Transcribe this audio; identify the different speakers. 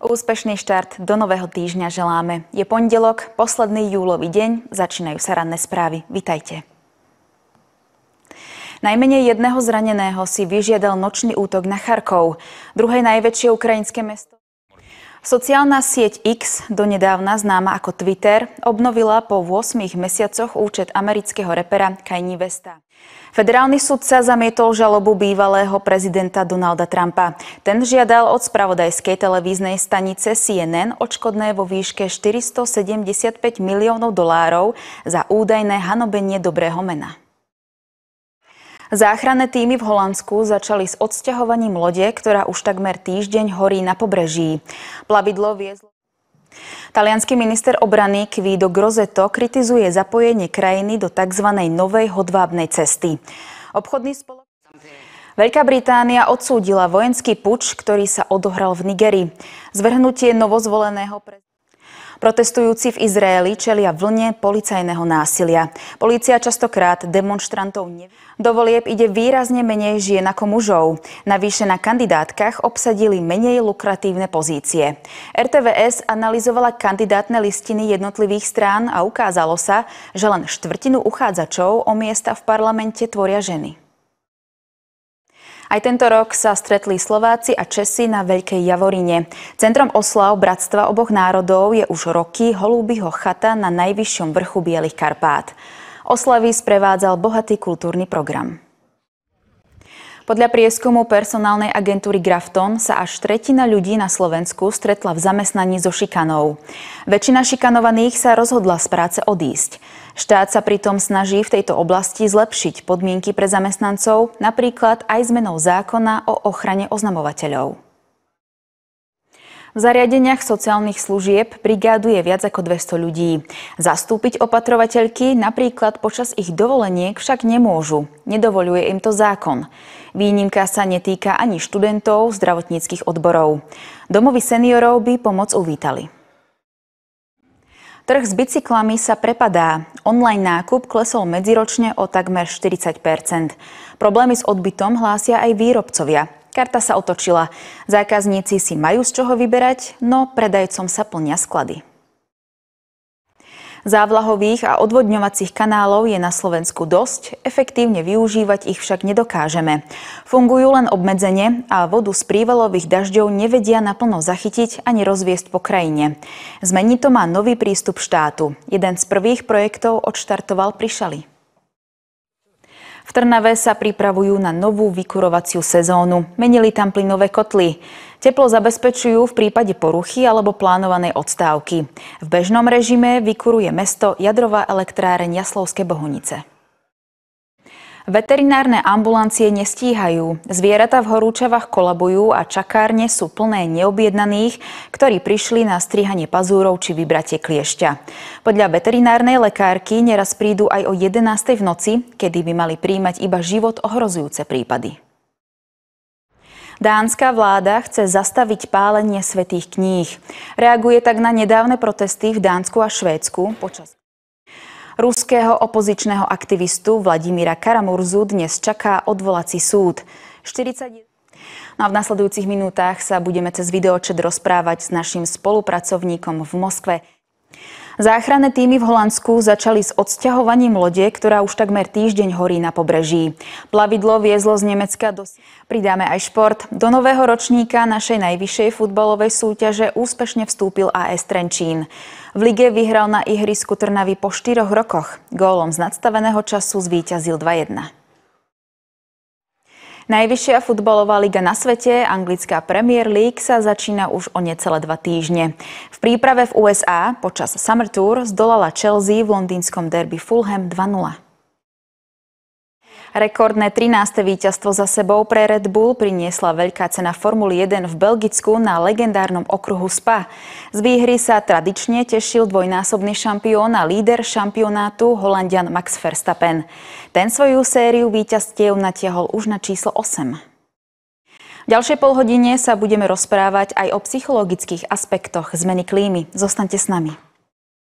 Speaker 1: Úspešný štart do nového týždňa želáme. Je pondelok, posledný júlový deň, začínajú sa ranné správy. Vitajte. Najmenej jedného zraneného si vyžiadal nočný útok na Charkov, druhé najväčšie ukrajinské mesto. Sociálna sieť X, donedávna známa ako Twitter, obnovila po 8 mesiacoch účet amerického repera Kanye Westa. Federálny sudca zamietol žalobu bývalého prezidenta Donalda Trumpa. Ten žiadal od spravodajskej televíznej stanice CNN odškodné vo výške 475 miliónov dolárov za údajné hanobenie dobrého mena. Záchranné týmy v Holandsku začali s odsťahovaním lode, ktorá už takmer týždeň horí na pobreží. Plavidlo viezlo... Talianský minister obrany Kvido Grozeto kritizuje zapojenie krajiny do tzv. novej hodvábnej cesty. Obchodný Veľká Británia odsúdila vojenský puč, ktorý sa odohral v Nigeri. Zvrhnutie novozvoleného prezidenta Protestujúci v Izraeli čelia vlne policajného násilia. Polícia častokrát demonstrantov nevie. Do volieb ide výrazne menej žien ako mužov. Navyše na kandidátkach obsadili menej lukratívne pozície. RTVS analyzovala kandidátne listiny jednotlivých strán a ukázalo sa, že len štvrtinu uchádzačov o miesta v parlamente tvoria ženy. Aj tento rok sa stretli Slováci a Česi na Veľkej Javorine. Centrom oslav Bratstva oboch národov je už roky Holúbyho chata na najvyššom vrchu Bielých Karpát. Oslavy sprevádzal bohatý kultúrny program. Podľa prieskumu personálnej agentúry Grafton sa až tretina ľudí na Slovensku stretla v zamestnaní so šikanou. Väčšina šikanovaných sa rozhodla z práce odísť. Štát sa pritom snaží v tejto oblasti zlepšiť podmienky pre zamestnancov, napríklad aj zmenou zákona o ochrane oznamovateľov. V zariadeniach sociálnych služieb brigáduje viac ako 200 ľudí. Zastúpiť opatrovateľky napríklad počas ich dovoleniek však nemôžu. Nedovoluje im to zákon. Výnimka sa netýka ani študentov zdravotníckých odborov. Domovy seniorov by pomoc uvítali. Trh s bicyklami sa prepadá. Online nákup klesol medziročne o takmer 40 Problémy s odbytom hlásia aj výrobcovia. Karta sa otočila. Zákazníci si majú z čoho vyberať, no predajcom sa plnia sklady. Závlahových a odvodňovacích kanálov je na Slovensku dosť, efektívne využívať ich však nedokážeme. Fungujú len obmedzenie a vodu z prívalových dažďov nevedia naplno zachytiť ani rozviesť po krajine. Zmení to má nový prístup štátu. Jeden z prvých projektov odštartoval Šali. V Trnave sa pripravujú na novú vykurovaciu sezónu. Menili tam plynové kotly. Teplo zabezpečujú v prípade poruchy alebo plánovanej odstávky. V bežnom režime vykuruje mesto jadrová elektráreň Jaslovské Bohunice. Veterinárne ambulancie nestíhajú, zvieratá v horúčavách kolabujú a čakárne sú plné neobjednaných, ktorí prišli na strihanie pazúrov či vybratie kliešťa. Podľa veterinárnej lekárky neraz prídu aj o 11. v noci, kedy by mali príjmať iba život ohrozujúce prípady. Dánska vláda chce zastaviť pálenie svetých kníh. Reaguje tak na nedávne protesty v Dánsku a Švédsku počas Ruského opozičného aktivistu Vladimíra Karamurzu dnes čaká odvolací súd. 40... No a v nasledujúcich minútach sa budeme cez videočet rozprávať s našim spolupracovníkom v Moskve. Záchranné týmy v Holandsku začali s odsťahovaním lode, ktorá už takmer týždeň horí na pobreží. Plavidlo viezlo z Nemecka do... Pridáme aj šport. Do nového ročníka našej najvyššej futbalovej súťaže úspešne vstúpil AS Trenčín. V lige vyhral na ihrisku Trnavy po štyroch rokoch. Gólom z nadstaveného času zvíťazil 2-1. Najvyššia futbalová liga na svete, anglická Premier League, sa začína už o necelé dva týždne. V príprave v USA počas Summer Tour zdolala Chelsea v londýnskom derby Fulham 2-0. Rekordné 13. víťazstvo za sebou pre Red Bull priniesla veľká cena Formuly 1 v Belgicku na legendárnom okruhu Spa. Z výhry sa tradične tešil dvojnásobný šampión a líder šampionátu holandian Max Verstappen. Ten svoju sériu víťazstiev natiahol už na číslo 8. V ďalšej polhodine sa budeme rozprávať aj o psychologických aspektoch zmeny klímy. Zostaňte s nami.